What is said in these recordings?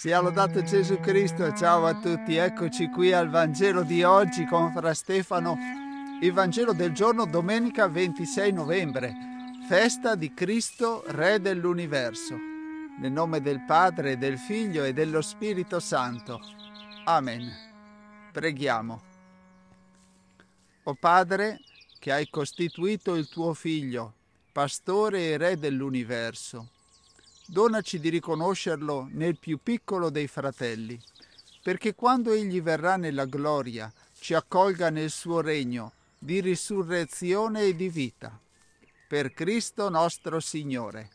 Sia lodato Gesù Cristo, ciao a tutti, eccoci qui al Vangelo di oggi con Fra Stefano, il Vangelo del giorno domenica 26 novembre, festa di Cristo, Re dell'universo, nel nome del Padre, del Figlio e dello Spirito Santo. Amen. Preghiamo. O Padre, che hai costituito il tuo Figlio, pastore e Re dell'universo Donaci di riconoscerlo nel più piccolo dei fratelli, perché quando Egli verrà nella gloria, ci accolga nel suo regno di risurrezione e di vita. Per Cristo nostro Signore.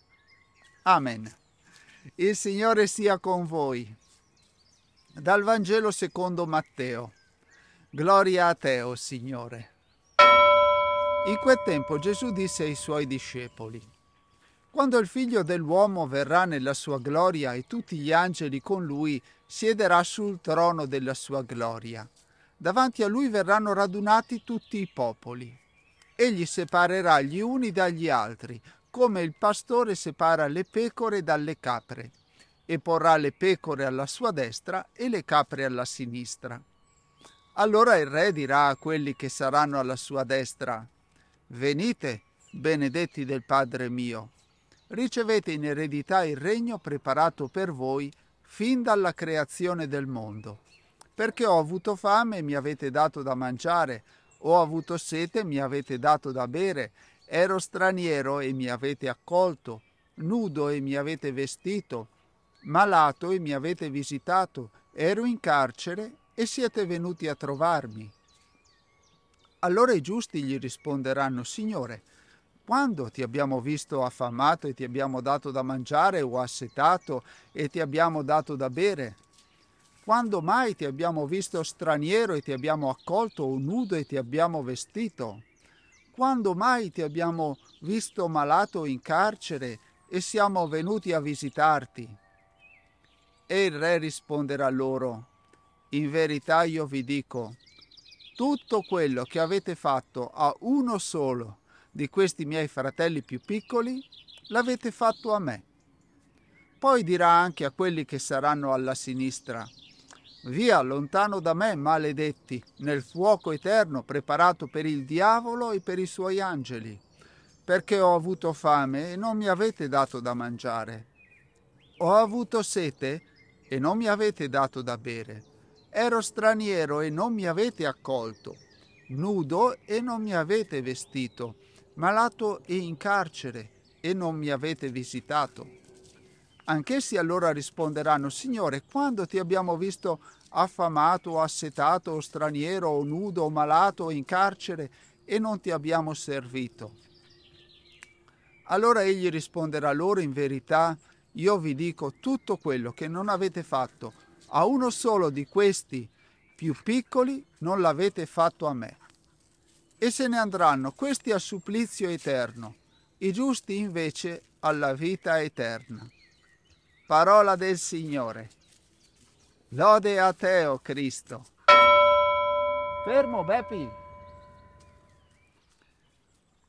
Amen. Il Signore sia con voi. Dal Vangelo secondo Matteo. Gloria a te, o oh Signore. In quel tempo Gesù disse ai suoi discepoli, quando il figlio dell'uomo verrà nella sua gloria e tutti gli angeli con lui, siederà sul trono della sua gloria. Davanti a lui verranno radunati tutti i popoli. Egli separerà gli uni dagli altri, come il pastore separa le pecore dalle capre, e porrà le pecore alla sua destra e le capre alla sinistra. Allora il re dirà a quelli che saranno alla sua destra, Venite, benedetti del Padre mio, ricevete in eredità il regno preparato per voi fin dalla creazione del mondo. Perché ho avuto fame e mi avete dato da mangiare, ho avuto sete e mi avete dato da bere, ero straniero e mi avete accolto, nudo e mi avete vestito, malato e mi avete visitato, ero in carcere e siete venuti a trovarmi. Allora i giusti gli risponderanno, Signore, quando ti abbiamo visto affamato e ti abbiamo dato da mangiare o assetato e ti abbiamo dato da bere? Quando mai ti abbiamo visto straniero e ti abbiamo accolto o nudo e ti abbiamo vestito? Quando mai ti abbiamo visto malato in carcere e siamo venuti a visitarti? E il re risponderà loro, in verità io vi dico, tutto quello che avete fatto a uno solo di questi miei fratelli più piccoli l'avete fatto a me. Poi dirà anche a quelli che saranno alla sinistra, Via, lontano da me, maledetti, nel fuoco eterno preparato per il diavolo e per i suoi angeli, perché ho avuto fame e non mi avete dato da mangiare. Ho avuto sete e non mi avete dato da bere. Ero straniero e non mi avete accolto. Nudo e non mi avete vestito malato e in carcere, e non mi avete visitato. Anch'essi allora risponderanno, Signore, quando ti abbiamo visto affamato o assetato o straniero o nudo o malato o in carcere e non ti abbiamo servito? Allora egli risponderà loro in verità, io vi dico tutto quello che non avete fatto a uno solo di questi più piccoli non l'avete fatto a me e se ne andranno questi a supplizio eterno, i giusti invece alla vita eterna. Parola del Signore. Lode a te, o oh Cristo. Fermo, Beppi.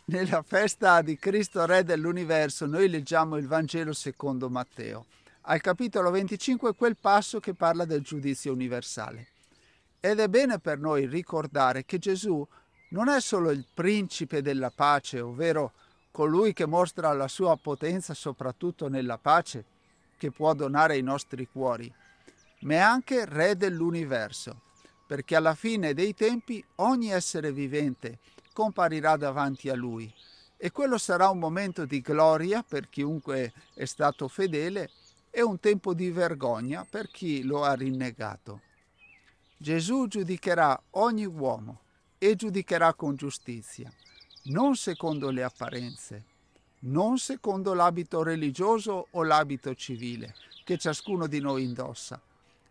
Nella festa di Cristo Re dell'universo noi leggiamo il Vangelo secondo Matteo. Al capitolo 25 quel passo che parla del giudizio universale. Ed è bene per noi ricordare che Gesù non è solo il principe della pace, ovvero colui che mostra la sua potenza soprattutto nella pace, che può donare ai nostri cuori, ma è anche re dell'universo, perché alla fine dei tempi ogni essere vivente comparirà davanti a lui e quello sarà un momento di gloria per chiunque è stato fedele e un tempo di vergogna per chi lo ha rinnegato. Gesù giudicherà ogni uomo e giudicherà con giustizia, non secondo le apparenze, non secondo l'abito religioso o l'abito civile che ciascuno di noi indossa,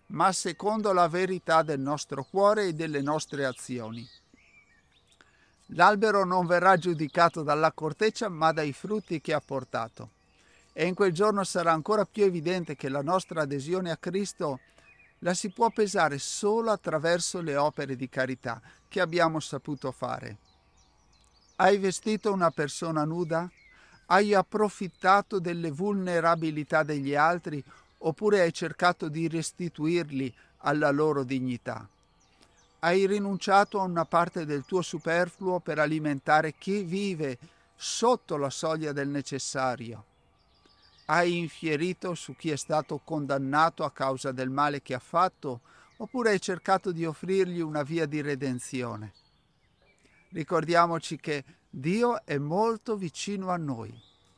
ma secondo la verità del nostro cuore e delle nostre azioni. L'albero non verrà giudicato dalla corteccia, ma dai frutti che ha portato. E in quel giorno sarà ancora più evidente che la nostra adesione a Cristo è la si può pesare solo attraverso le opere di carità che abbiamo saputo fare. Hai vestito una persona nuda? Hai approfittato delle vulnerabilità degli altri oppure hai cercato di restituirli alla loro dignità? Hai rinunciato a una parte del tuo superfluo per alimentare chi vive sotto la soglia del necessario? hai infierito su chi è stato condannato a causa del male che ha fatto oppure hai cercato di offrirgli una via di redenzione. Ricordiamoci che Dio è molto vicino a noi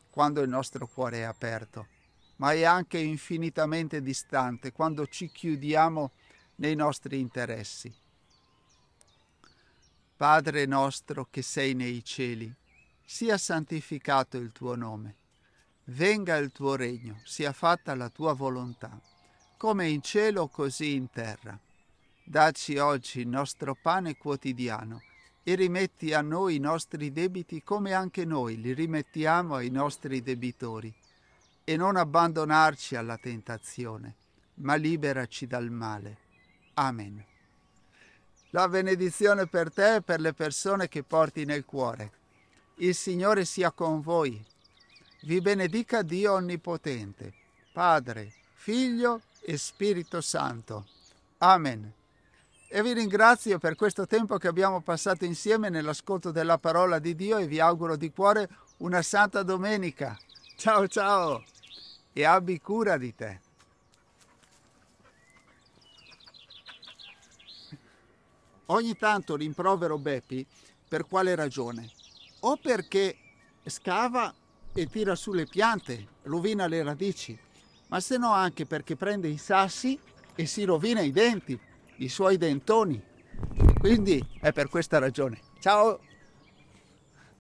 quando il nostro cuore è aperto, ma è anche infinitamente distante quando ci chiudiamo nei nostri interessi. Padre nostro che sei nei cieli, sia santificato il tuo nome venga il tuo regno, sia fatta la tua volontà, come in cielo così in terra. Daci oggi il nostro pane quotidiano e rimetti a noi i nostri debiti come anche noi li rimettiamo ai nostri debitori. E non abbandonarci alla tentazione, ma liberaci dal male. Amen. La benedizione per te e per le persone che porti nel cuore. Il Signore sia con voi vi benedica Dio Onnipotente, Padre, Figlio e Spirito Santo. Amen. E vi ringrazio per questo tempo che abbiamo passato insieme nell'ascolto della parola di Dio e vi auguro di cuore una santa domenica. Ciao ciao e abbi cura di te. Ogni tanto rimprovero Beppi per quale ragione? O perché scava e tira su le piante, rovina le radici, ma se no anche perché prende i sassi e si rovina i denti, i suoi dentoni. Quindi è per questa ragione. Ciao!